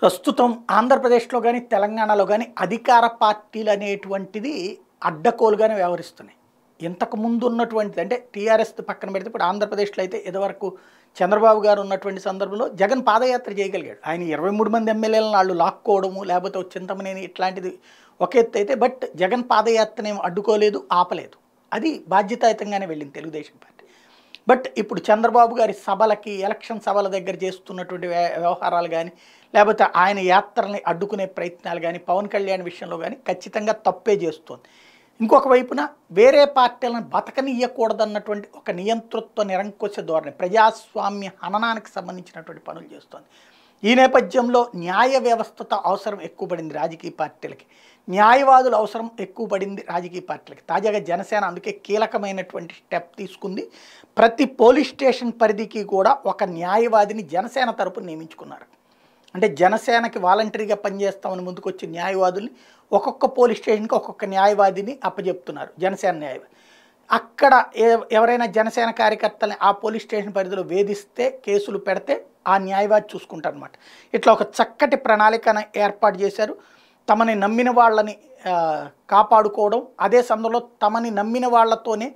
ప్రస్తుతం ఆంధ్రప్రదేశ్లో కానీ తెలంగాణలో కానీ అధికార పార్టీలు అనేటువంటిది అడ్డకోలుగానే వ్యవహరిస్తున్నాయి ఇంతకు ముందు ఉన్నటువంటిది అంటే టీఆర్ఎస్ పక్కన పెడితే ఇప్పుడు ఆంధ్రప్రదేశ్లో అయితే ఇదివరకు చంద్రబాబు గారు ఉన్నటువంటి సందర్భంలో జగన్ పాదయాత్ర చేయగలిగాడు ఆయన ఇరవై మూడు మంది ఎమ్మెల్యేలను వాళ్ళు లాక్కోవడము లేకపోతే చింతమనేని ఇట్లాంటిది ఒక ఎత్తు అయితే బట్ జగన్ పాదయాత్రనేం అడ్డుకోలేదు ఆపలేదు అది బాధ్యతాయుతంగానే వెళ్ళింది తెలుగుదేశం పార్టీ బట్ ఇప్పుడు చంద్రబాబు గారి సభలకి ఎలక్షన్ సభల దగ్గర చేస్తున్నటువంటి వ్యవహారాలు కానీ లేకపోతే ఆయన యాత్రని అడ్డుకునే ప్రయత్నాలు కానీ పవన్ కళ్యాణ్ విషయంలో కానీ ఖచ్చితంగా తప్పే చేస్తుంది ఇంకొక వైపున వేరే పార్టీలను బతకనియ్యకూడదన్నటువంటి ఒక నియంతృత్వ నిరంకుశ ధోరణి ప్రజాస్వామ్య హననానికి సంబంధించినటువంటి పనులు చేస్తోంది ఈ నేపథ్యంలో న్యాయ వ్యవస్థత అవసరం ఎక్కువ పడింది రాజకీయ పార్టీలకి న్యాయవాదుల అవసరం ఎక్కువ పడింది రాజకీయ పార్టీలకి తాజాగా జనసేన అందుకే కీలకమైనటువంటి స్టెప్ తీసుకుంది ప్రతి పోలీస్ స్టేషన్ పరిధికి కూడా ఒక న్యాయవాదిని జనసేన తరపున నియమించుకున్నారు అంటే జనసేనకి వాలంటరీగా పనిచేస్తామని వచ్చే న్యాయవాదుల్ని ఒక్కొక్క పోలీస్ స్టేషన్కి ఒక్కొక్క న్యాయవాదిని అప్పజెప్తున్నారు జనసేన న్యాయవాది అక్కడ ఎవరైనా జనసేన కార్యకర్తల్ని ఆ పోలీస్ స్టేషన్ పరిధిలో వేధిస్తే కేసులు పెడితే ఆ న్యాయవాది చూసుకుంటారు అనమాట ఇట్లా ఒక చక్కటి ప్రణాళికను ఏర్పాటు చేశారు తమని నమ్మిన వాళ్ళని కాపాడుకోవడం అదే సమయంలో తమని నమ్మిన వాళ్ళతోనే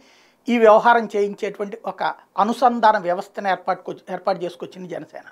ఈ వ్యవహారం చేయించేటువంటి ఒక అనుసంధాన వ్యవస్థను ఏర్పాటు ఏర్పాటు చేసుకొచ్చింది జనసేన